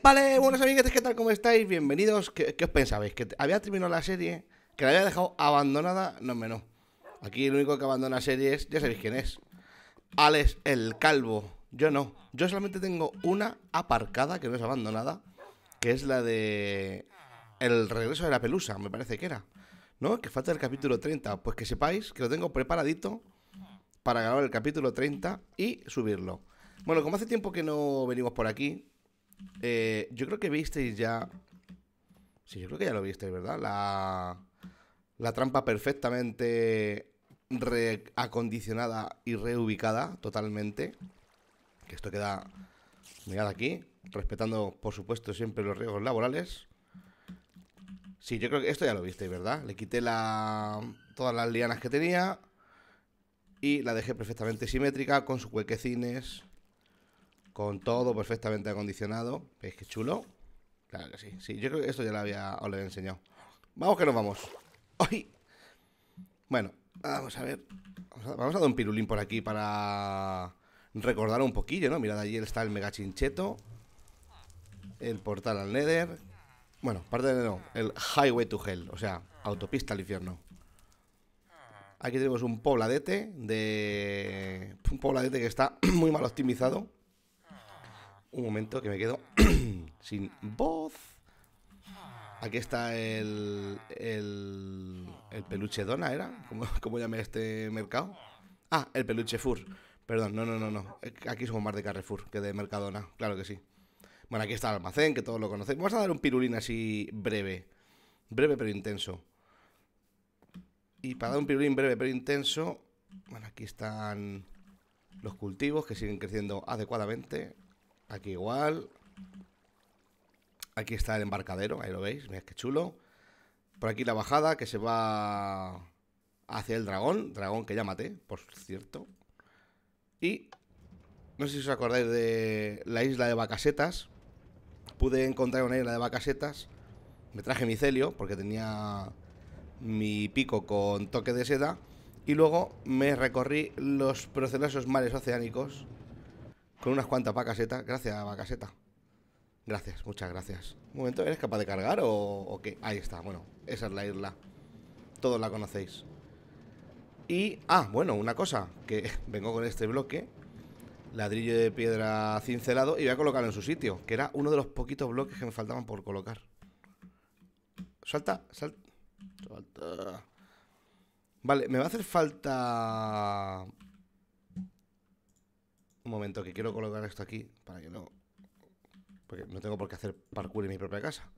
Vale, buenos amiguetes, ¿qué tal? ¿Cómo estáis? Bienvenidos. ¿Qué, ¿Qué, os pensabais? ¿Que había terminado la serie? ¿Que la había dejado abandonada? No, menos. Aquí el único que abandona series, ya sabéis quién es. Alex el Calvo. Yo no. Yo solamente tengo una aparcada que no es abandonada, que es la de El regreso de la pelusa, me parece que era. ¿No? Que falta el capítulo 30. Pues que sepáis que lo tengo preparadito para grabar el capítulo 30 y subirlo. Bueno, como hace tiempo que no venimos por aquí, eh, yo creo que visteis ya. Sí, yo creo que ya lo visteis, ¿verdad? La, la trampa perfectamente Acondicionada y reubicada totalmente que esto queda, mirad aquí, respetando, por supuesto, siempre los riesgos laborales. Sí, yo creo que esto ya lo viste, ¿verdad? Le quité la, todas las lianas que tenía y la dejé perfectamente simétrica, con sus huequecines, con todo perfectamente acondicionado. ¿Veis qué chulo? Claro que sí. Sí, yo creo que esto ya lo había, os lo había enseñado. Vamos que nos vamos. hoy Bueno, vamos a ver. vamos a dar un pirulín por aquí para recordar un poquillo, ¿no? Mirad, allí está el mega chincheto, el portal al Nether, bueno, parte de no, el Highway to Hell, o sea, autopista al infierno. Aquí tenemos un pobladete de... Un pobladete que está muy mal optimizado. Un momento que me quedo sin voz. Aquí está el, el, peluche dona, ¿era? ¿Cómo, ¿Cómo este mercado? Ah, el peluche fur. Perdón, no, no, no, no. Eh, aquí somos más de Carrefour que de Mercadona, claro que sí. Bueno, aquí está el almacén, que todos lo conocéis. Vamos a dar un pirulín así breve. Breve pero intenso. Y para dar un pirulín breve pero intenso, bueno, aquí están los cultivos que siguen creciendo adecuadamente. Aquí igual. Aquí está el embarcadero, ahí lo veis, mirad qué chulo. Por aquí la bajada que se va hacia el dragón, dragón que ya maté, por cierto. Y no sé si os acordáis de la isla de Bacasetas. Pude encontrar una isla de Bacasetas. Me traje mi celio porque tenía mi pico con toque de seda. Y luego me recorrí los procelosos mares oceánicos con unas cuantas Bacasetas, Gracias, Bacaseta, Gracias, muchas gracias. Un momento, ¿eres capaz de cargar o, o qué? Ahí está, bueno, esa es la isla. Todos la conocéis. Y, ah, bueno, una cosa, que vengo con este bloque, ladrillo de piedra cincelado, y voy a colocarlo en su sitio, que era uno de los poquitos bloques que me faltaban por colocar. Salta, salta. Vale, me va a hacer falta... Un momento, que quiero colocar esto aquí, para que no... Porque no tengo por qué hacer parkour en mi propia casa.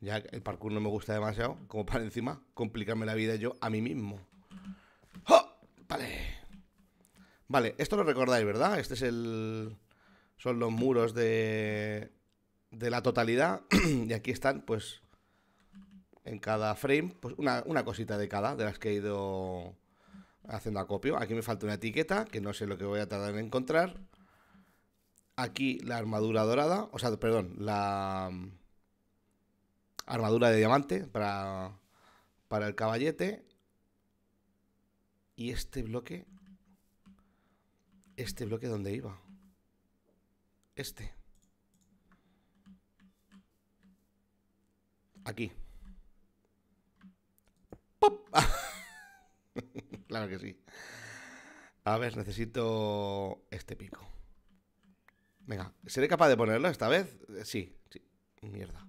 Ya el parkour no me gusta demasiado, como para encima complicarme la vida yo a mí mismo. Vale, esto lo recordáis, ¿verdad? Este es el... Son los muros de, de la totalidad. y aquí están, pues, en cada frame, pues una, cosita de cada, de las que he ido haciendo acopio. Aquí me falta una etiqueta, que no sé lo que voy a tardar en encontrar. Aquí la armadura dorada, o sea, perdón, la mm, armadura de diamante para, para el caballete. Y este bloque, ¿Este bloque dónde iba? Este. Aquí. ¡Pop! claro que sí. A ver, necesito este pico. Venga, ¿seré capaz de ponerlo esta vez? Sí, sí. Mierda.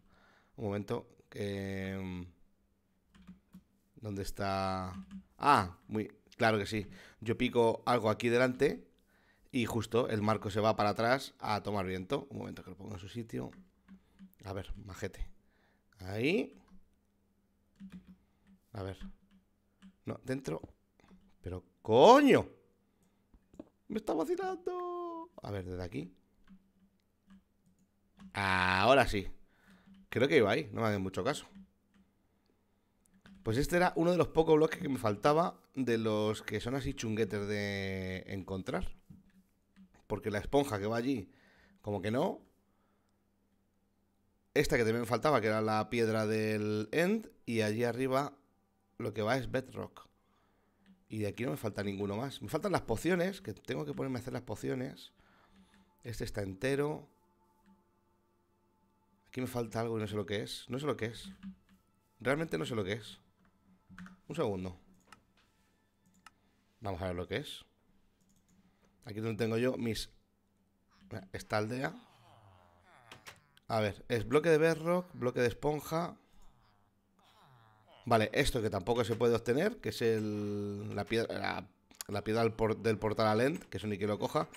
Un momento. Em, ¿Dónde está? Ah, muy... Claro que sí. Yo pico algo aquí delante y justo el marco se va para atrás a tomar viento. Un momento que lo ponga en su sitio. A ver, majete. Ahí. A ver. No, dentro. Pero coño. Me está vacilando. A ver, desde aquí. Ahora sí. Creo que iba ahí. No me hagan mucho caso. Pues este era uno de los pocos bloques que me faltaba de los que son así chunguetes de encontrar porque la esponja que va allí, como que no. Esta que también me faltaba, que era la piedra del end, y allí arriba lo que va es bedrock. Y de aquí no me falta ninguno más. Me faltan las pociones, que tengo que ponerme a hacer las pociones. Este está entero. Aquí me falta algo y no sé lo que es. No sé lo que es. Realmente no sé lo que es. Un segundo. Vamos a ver lo que es. Aquí donde tengo yo mis... Esta aldea. A ver, es bloque de berro bloque de esponja. Vale, esto que tampoco se puede obtener, que es el, la piedra, la, piedra del, del, portal Alent, que eso ni que lo coja.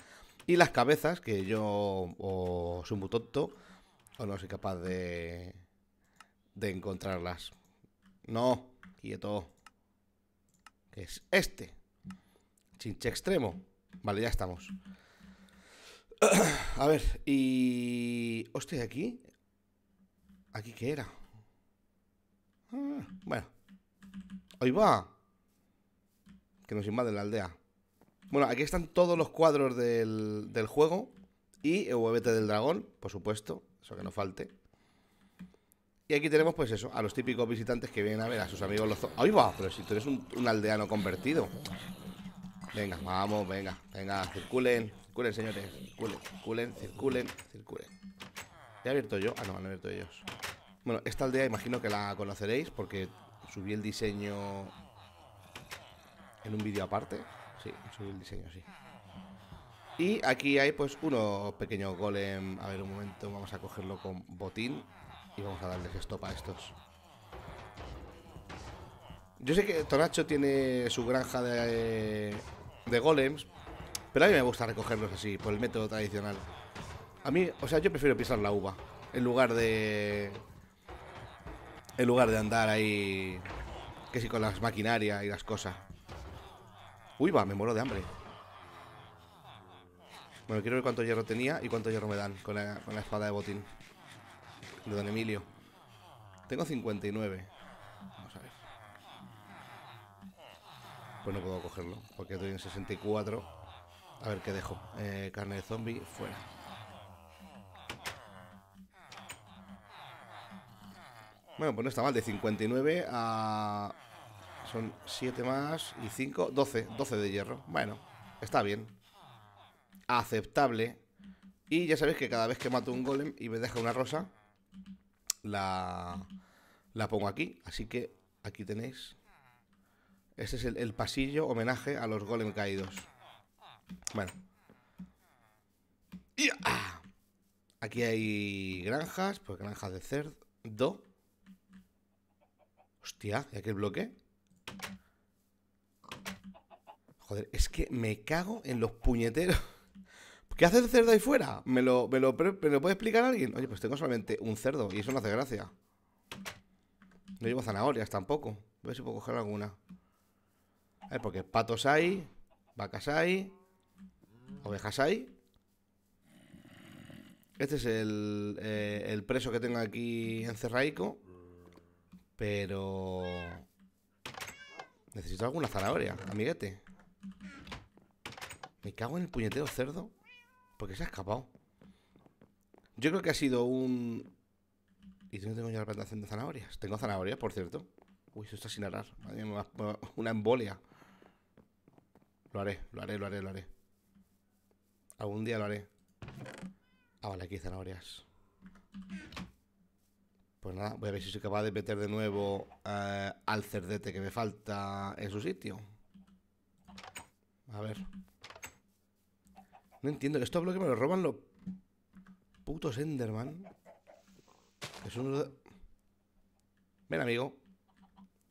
Y las cabezas, que yo o soy muy tonto, o no soy capaz de, de encontrarlas. No, quieto. Que es este. Chinche extremo. Vale, ya estamos. A ver, y... Hostia, aquí... ¿Aquí qué era? Ah, bueno. Ahí va. Que nos invaden la aldea. Bueno, aquí están todos los cuadros del, del juego. Y el huevete del dragón, por supuesto. Eso que no falte. Y aquí tenemos, pues eso, a los típicos visitantes que vienen a ver a sus amigos los... ¡Ahí va! Pero si tú eres un, un aldeano convertido. Venga, vamos, venga, venga, circulen, circulen, señores, circulen, circulen, circulen, circulen. ¿He abierto yo? Ah, no, han abierto ellos. Bueno, esta aldea imagino que la conoceréis porque subí el diseño en un vídeo aparte. Sí, subí el diseño, sí. Y aquí hay pues unos pequeños golem. A ver, un momento, vamos a cogerlo con botín y vamos a darles gesto para estos. Yo sé que Tonacho tiene su granja de de golems. Pero a mí me gusta recogerlos así, por el método tradicional. A mí, o sea, yo prefiero pisar la uva. En lugar de. En lugar de andar ahí. Que si con las maquinarias y las cosas. Uy, va, me muero de hambre. Bueno, quiero ver cuánto hierro tenía y cuánto hierro me dan con la, con la espada de botín. De Don Emilio. Tengo 59. pues no puedo cogerlo, porque estoy en 64. A ver qué dejo. Eh, carne de zombie, fuera. Bueno, pues no está mal, de 59 a... Son 7 más y 5, 12, 12 de hierro. Bueno, está bien. Aceptable. Y ya sabéis que cada vez que mato un golem y me deja una rosa, la, la pongo aquí. Así que aquí tenéis este es el, pasillo homenaje a los golem caídos. Bueno. Ah, aquí hay granjas, pues granjas de cerdo. Hostia, ¿y el bloque? Joder, es que me cago en los puñeteros. ¿Qué hace el cerdo ahí fuera? ¿Me lo, puede explicar alguien? Oye, pues tengo solamente un cerdo y eso no hace gracia. No llevo zanahorias tampoco. A ver si puedo coger alguna ver, eh, porque patos hay, vacas hay, ovejas hay. Este es el, eh, preso que tengo aquí encerraico. Pero... Necesito alguna zanahoria, amiguete. Me cago en el puñetero cerdo. Porque se ha escapado. Yo creo que ha sido un... ¿Y tú no tengo yo la plantación de zanahorias? Tengo zanahorias, por cierto. Uy, eso está sin arar. una embolia. Lo haré, lo haré, lo haré, lo haré. Algún día lo haré. Ah, vale, aquí hay zanahorias. Pues nada, voy a ver si soy capaz de meter de nuevo eh, al cerdete que me falta en su sitio. A ver. No entiendo, esto que estos bloques me los roban los putos Enderman. Es un de... Ven, amigo.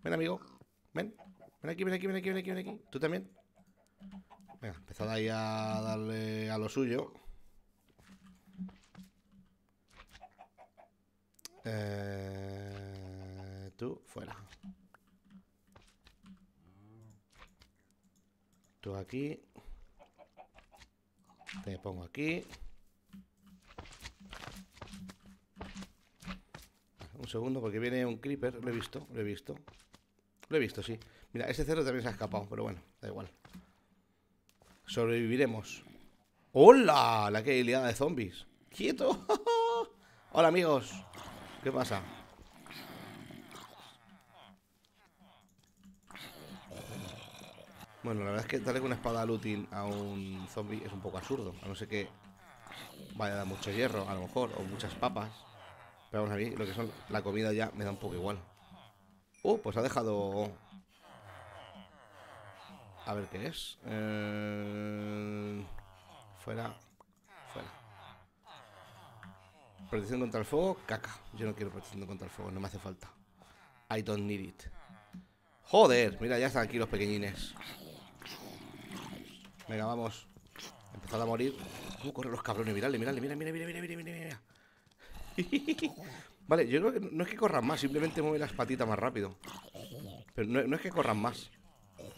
Ven, amigo. Ven. Ven aquí, ven aquí, ven aquí, ven aquí, ven aquí. Tú también. Venga, empezad ahí a darle a lo suyo. Eh, tú, fuera. Tú aquí. Te pongo aquí. Un segundo, porque viene un creeper. Lo he visto, lo he visto. Lo he visto, sí. Mira, ese cerro también se ha escapado, pero bueno, da igual sobreviviremos. ¡Hola! La que hay liada de zombies. ¡Quieto! Hola, amigos. ¿Qué pasa? Bueno, la verdad es que darle una espada al útil a un zombie es un poco absurdo. A no ser que vaya a dar mucho hierro, a lo mejor, o muchas papas. Pero vamos a ver, lo que son la comida ya me da un poco igual. Uh, pues ha dejado a ver qué es. Eh, fuera. Fuera. Protección contra el fuego, caca. Yo no quiero protección contra el fuego, no me hace falta. I don't need it. Joder, mira, ya están aquí los pequeñines. Venga, vamos. Empezad a morir. ¿Cómo uh, corren los cabrones? Miradle, miradle, mira, mira, mira, mira, mira, mira, vale, yo creo que no es que corran más, simplemente mueve las patitas más rápido. Pero no es que corran más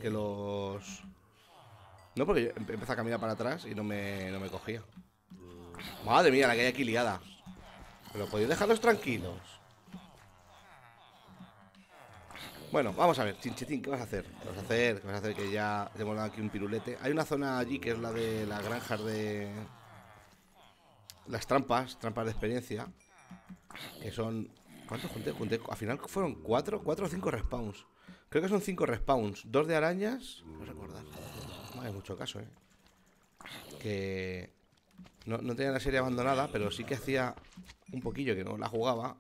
que los... No, porque yo empecé a caminar para atrás y no me, me cogía. Madre mía, la que hay aquí liada. Pero podéis dejarlos tranquilos. Bueno, vamos a ver, Chinchetín, ¿qué vas a hacer? ¿Qué vas a hacer? ¿Qué vas a hacer? Que ya hemos dado aquí un pirulete. Hay una zona allí que es la de las granjas de... Las trampas, trampas de experiencia. Que son... ¿Cuántos junté? Junté... Al final fueron cuatro, cuatro o cinco respawns. Creo que son cinco respawns. Dos de arañas. No recordar. No hay mucho caso, ¿eh? Que. No, tenía la serie abandonada, pero sí que hacía un poquillo que no la jugaba.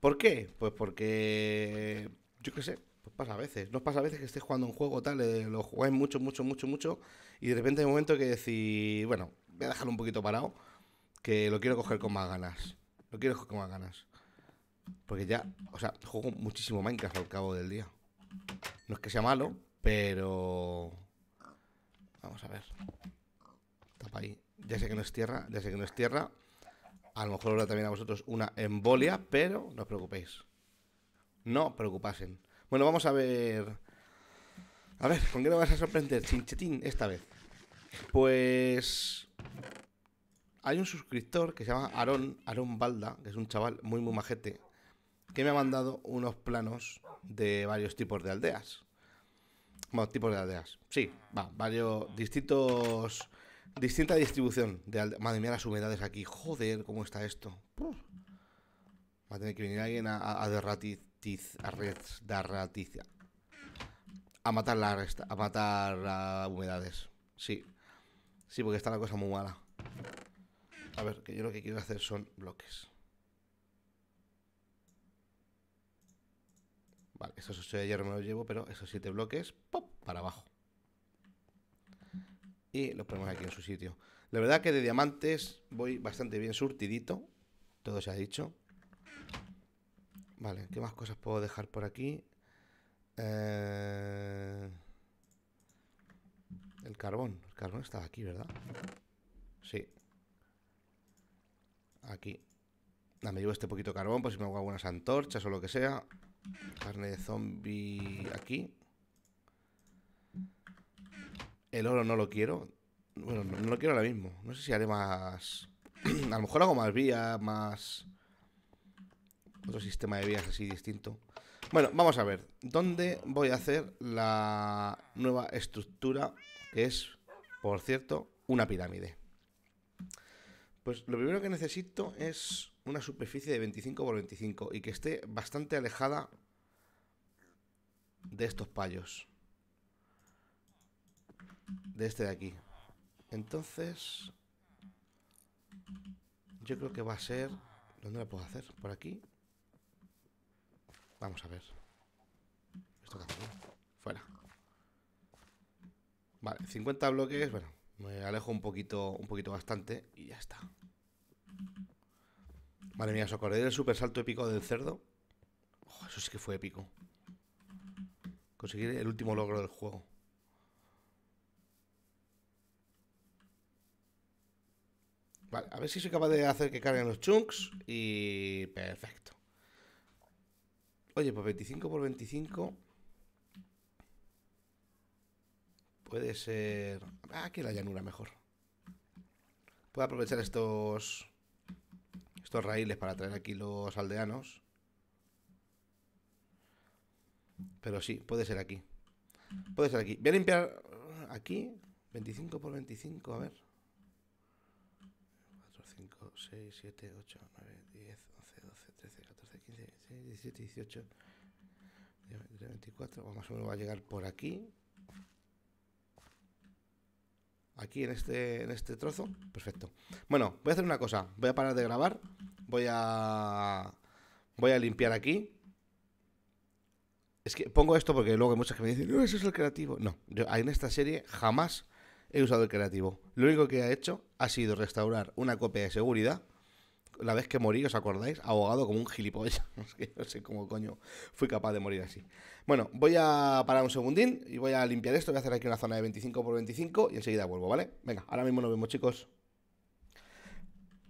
¿Por qué? Pues porque. Yo qué sé, pues pasa a veces. Nos pasa a veces que estés jugando un juego tal, eh, lo jugáis mucho, mucho, mucho, mucho. Y de repente hay un momento que decís, bueno, voy a dejarlo un poquito parado. Que lo quiero coger con más ganas. Lo quiero coger con más ganas. Porque ya, o sea, juego muchísimo Minecraft al cabo del día. No es que sea malo, pero... Vamos a ver. Tapa ahí. Ya sé que no es tierra, ya sé que no es tierra. A lo mejor ahora también a vosotros una embolia, pero no os preocupéis. No preocupasen. Bueno, vamos a ver... A ver, ¿con qué nos vas a sorprender, Chinchetín, esta vez? Pues... Hay un suscriptor que se llama Aaron aaron Balda, que es un chaval muy, muy majete, que me ha mandado unos planos de varios tipos de aldeas. Bueno, tipos de aldeas. Sí, va, varios distintos distinta distribución de aldeas. Madre mía, las humedades aquí. Joder, cómo está esto. Va a tener que venir alguien a, a, a derratiz, a, a matar la a matar las humedades. Sí. Sí, porque está la cosa muy mala. A ver, que yo lo que quiero hacer son bloques. Vale, esos 8 de hierro me lo llevo, pero esos siete bloques, ¡pop! para abajo. Y los ponemos aquí en su sitio. La verdad que de diamantes voy bastante bien surtidito. Todo se ha dicho. Vale, ¿qué más cosas puedo dejar por aquí? Eh... El carbón. El carbón está aquí, ¿verdad? Sí. Aquí. me llevo este poquito de carbón por si me hago algunas antorchas o lo que sea. Carne de zombie aquí. El oro no lo quiero. Bueno, no, lo quiero ahora mismo. No sé si haré más... A lo mejor hago más vías, más... Otro sistema de vías así distinto. Bueno, vamos a ver. ¿Dónde voy a hacer la nueva estructura? Que es, por cierto, una pirámide. Pues lo primero que necesito es una superficie de 25 por 25 y que esté bastante alejada de estos payos. De este de aquí. Entonces, yo creo que va a ser... ¿Dónde la puedo hacer? ¿Por aquí? Vamos a ver. Esto acá. Fuera. Vale, 50 bloques, bueno, me alejo un poquito, un poquito bastante y ya está. vale mira, socorrer el del super salto épico del cerdo? Oh, eso sí que fue épico. Conseguir el último logro del juego. Vale, a ver si soy capaz de hacer que carguen los chunks y... Perfecto. Oye, pues 25 por 25... Puede ser... Aquí ah, que la llanura mejor. Puedo aprovechar estos... Estos raíles para traer aquí los aldeanos. Pero sí, puede ser aquí. Puede ser aquí. Voy a limpiar aquí. 25 por 25, a ver. 4, 5, 6, 7, 8, 9, 10, 11, 12, 13, 14, 15, 16, 17, 18, 24. más o menos va a llegar por aquí aquí en este, en este trozo. Perfecto. Bueno, voy a hacer una cosa. Voy a parar de grabar. Voy a. Voy a limpiar aquí. Es que pongo esto porque luego hay muchas que me dicen, no, eso es el creativo. No, yo en esta serie jamás he usado el creativo. Lo único que he hecho ha sido restaurar una copia de seguridad la vez que morí, ¿os acordáis? Ahogado como un gilipollas. no sé cómo coño fui capaz de morir así. Bueno, voy a parar un segundín y voy a limpiar esto. Voy a hacer aquí una zona de 25 por 25 y enseguida vuelvo, ¿vale? Venga, ahora mismo nos vemos, chicos.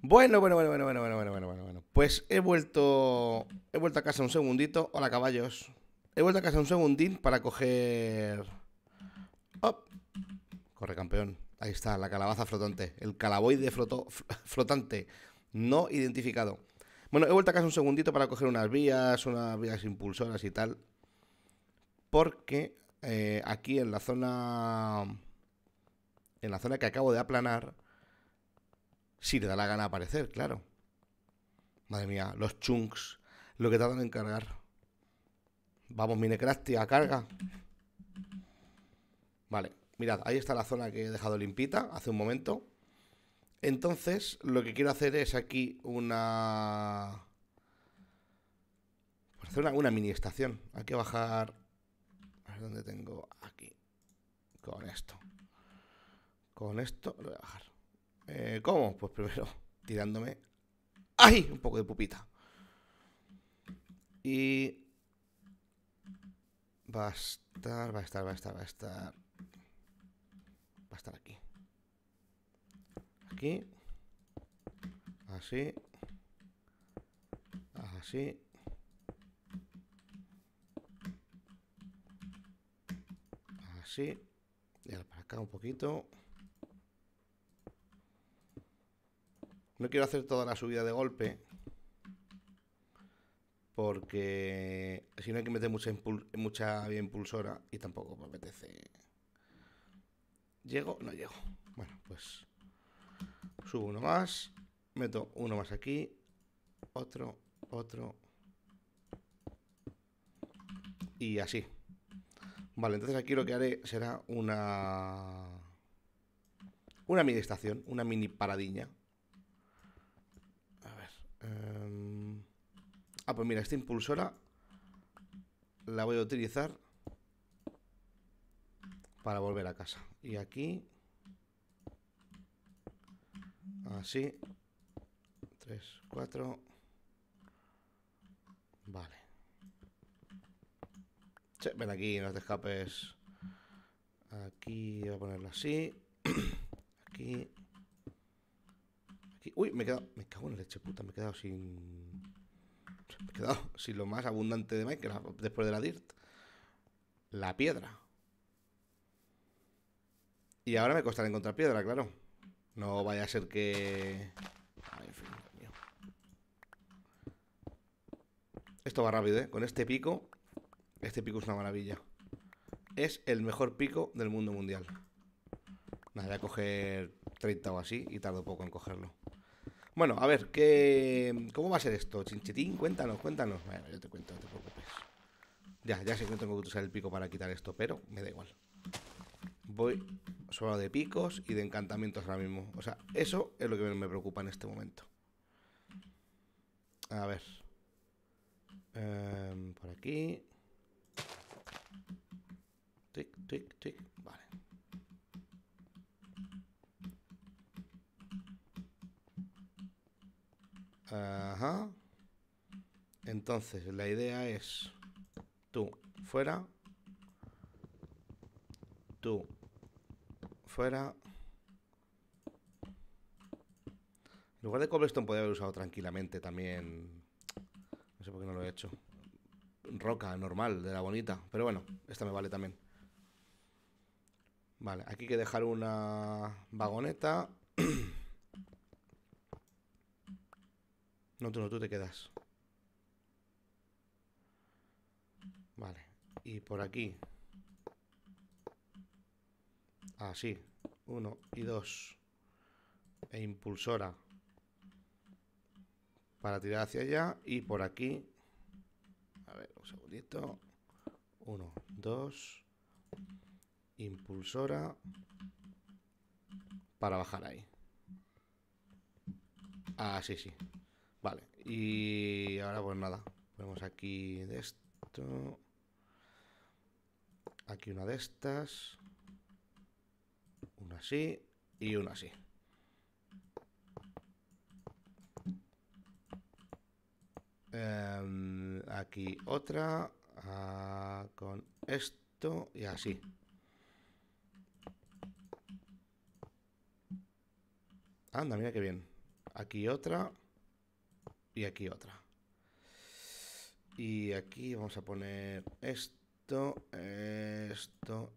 Bueno, bueno, bueno, bueno, bueno, bueno, bueno, bueno, bueno. Pues he vuelto. He vuelto a casa un segundito. Hola, caballos. He vuelto a casa un segundín para coger. ¡Oh! Corre, campeón. Ahí está, la calabaza flotante. El calaboide flotante no identificado. Bueno, he vuelto a casa un segundito para coger unas vías, unas vías impulsoras y tal. Porque eh, aquí en la zona. En la zona que acabo de aplanar. Si le da la gana aparecer, claro. Madre mía, los chunks. Lo que tardan en cargar. Vamos, Minecraft, a carga. Vale, mirad, ahí está la zona que he dejado limpita hace un momento. Entonces, lo que quiero hacer es aquí una... hacer una, mini estación. Hay que bajar... A ver dónde tengo aquí. Con esto. Con esto lo voy a bajar. Eh, ¿Cómo? Pues primero tirándome... ¡Ay! Un poco de pupita. Y... Va a estar, va a estar, va a estar, va a estar... Va a estar aquí aquí. Así. Así. Así. Y ahora para acá un poquito. No quiero hacer toda la subida de golpe. Porque si no hay que meter mucha, mucha vía impulsora y tampoco me apetece. ¿Llego? No llego. Bueno, pues Subo uno más. Meto uno más aquí. Otro, otro. Y así. Vale, entonces aquí lo que haré será una... Una mini estación, una mini paradiña. A ver. Em, ah, pues mira, esta impulsora la voy a utilizar para volver a casa. Y aquí así. 3, 4. Vale. Che, ven aquí, no te escapes. Aquí voy a ponerlo así. Aquí. Aquí. Uy, me he quedado. Me cago en leche puta, me he quedado sin. Me he quedado sin lo más abundante de Minecraft después de la DIRT. La piedra. Y ahora me costará encontrar piedra, claro. No vaya a ser que... fin, Esto va rápido, ¿eh? Con este pico... Este pico es una maravilla. Es el mejor pico del mundo mundial. Nada, voy a coger 30 o así y tardo poco en cogerlo. Bueno, a ver, ¿qué... ¿cómo va a ser esto? Chinchetín, cuéntanos, cuéntanos. Bueno, yo te cuento, no te preocupes. Ya, ya sé que no tengo que usar el pico para quitar esto, pero me da igual voy solo de picos y de encantamientos ahora mismo. O sea, eso es lo que me preocupa en este momento. A ver. Em, por aquí. Tic, tic, tic. Vale. Ajá. Entonces, la idea es... Tú, fuera. Tú, fuera. En lugar de cobblestone podría haber usado tranquilamente también... No sé por qué no lo he hecho. Roca normal, de la bonita. Pero bueno, esta me vale también. Vale, aquí hay que dejar una vagoneta. No, tú no, tú te quedas. Vale. Y por aquí Así, ah, uno y dos E impulsora para tirar hacia allá. Y por aquí, a ver, un segundito. uno dos Impulsora para bajar ahí. Ah, sí, sí. Vale. Y ahora pues nada. Ponemos aquí de esto. Aquí una de estas así y uno así. Em, aquí otra ah, con esto y así. Anda, mira qué bien. Aquí otra y aquí otra. Y aquí vamos a poner esto, esto,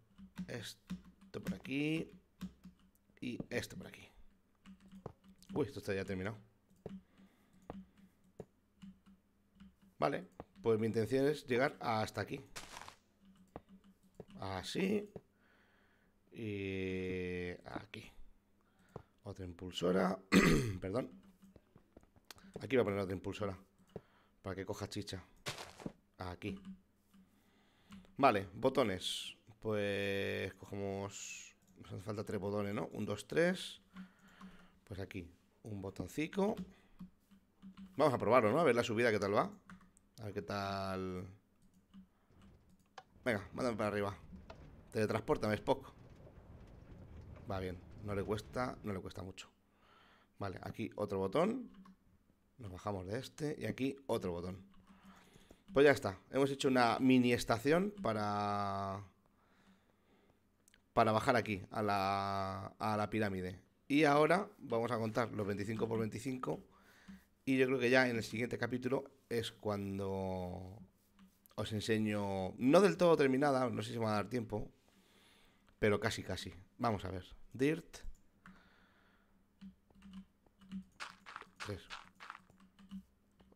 esto por aquí. Y esto por aquí. Uy, esto está ya terminado. Vale, pues mi intención es llegar hasta aquí. Así. Y aquí. Otra impulsora. Perdón. Aquí voy a poner otra impulsora. Para que coja chicha. Aquí. Vale, botones. Pues cogemos pues nos falta tres botones, ¿no? Un, dos, tres. Pues aquí, un botoncito. Vamos a probarlo, ¿no? A ver la subida, qué tal va. A ver qué tal... Venga, mándame para arriba. Teletransportame, poco Va bien. No le cuesta, no le cuesta mucho. Vale, aquí otro botón. Nos bajamos de este. Y aquí otro botón. Pues ya está. Hemos hecho una mini estación para para bajar aquí, a la, a la pirámide. Y ahora vamos a contar los 25 por 25. Y yo creo que ya en el siguiente capítulo es cuando os enseño, no del todo terminada, no sé si me va a dar tiempo, pero casi, casi. Vamos a ver. Dirt.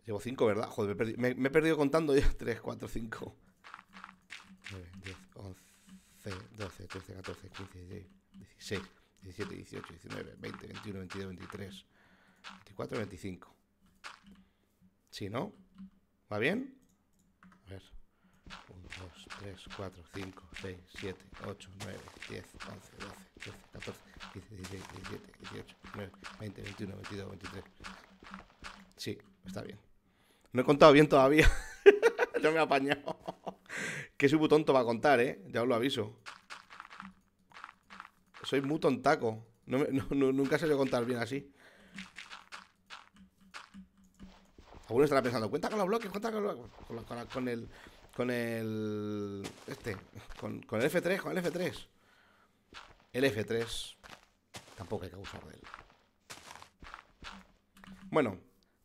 Llevo 5, ¿verdad? Joder, me he perdido, me he perdido contando ya. 3, 4, 5. 13, 14, 15, 16, 17, 18, 19, 20, 21, 22, 23, 24, 25. Si ¿Sí, no, ¿va bien? A ver. 1, 2, 3, 4, 5, 6, 7, 8, 9, 10, 11, 12, 13, 14, 15, 16, 17, 18, 19, 20, 21, 22, 23. Sí, está bien. No he contado bien todavía. Yo me he apañado. Qué soy tonto va a contar, ¿eh? Ya os lo aviso. Soy muy tontaco. nunca se lo contar bien así. Alguno estará pensando, cuenta con los bloques, cuenta con los bloques. Con, el. Con el. Este. Con, el F3, con el F3. El F3. Tampoco hay que abusar de él. Bueno,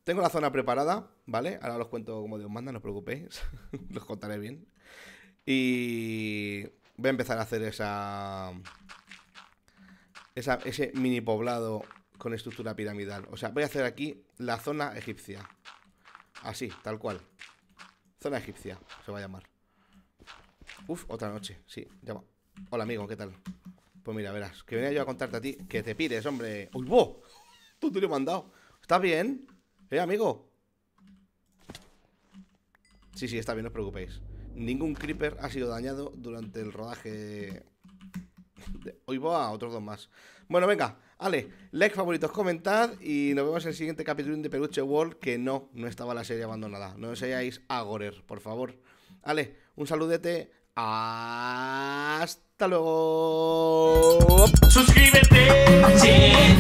tengo la zona preparada, ¿vale? Ahora los cuento como Dios manda, no os preocupéis. los contaré bien. Y voy a empezar a hacer esa ese mini poblado con estructura piramidal. O sea, voy a hacer aquí la zona egipcia. Así, tal cual. Zona egipcia, se va a llamar. Uf, otra noche, sí, llama. Hola amigo, ¿qué tal? Pues mira, verás, que venía yo a contarte a ti que te pides, hombre. ¡Uy, bo! Tú te lo he mandado. ¿Está bien? ¿Eh, amigo? Sí, sí, está bien, no os preocupéis. Ningún creeper ha sido dañado durante el rodaje Hoy voy a otros dos más. Bueno, venga, Ale, like, favoritos, comentad y nos vemos en el siguiente capítulo de Peluche World, que no, no estaba la serie abandonada. No os seáis agorer, por favor. Ale, un saludete. Hasta luego. Suscríbete.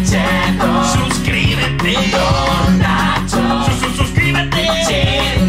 Suscríbete. Suscríbete.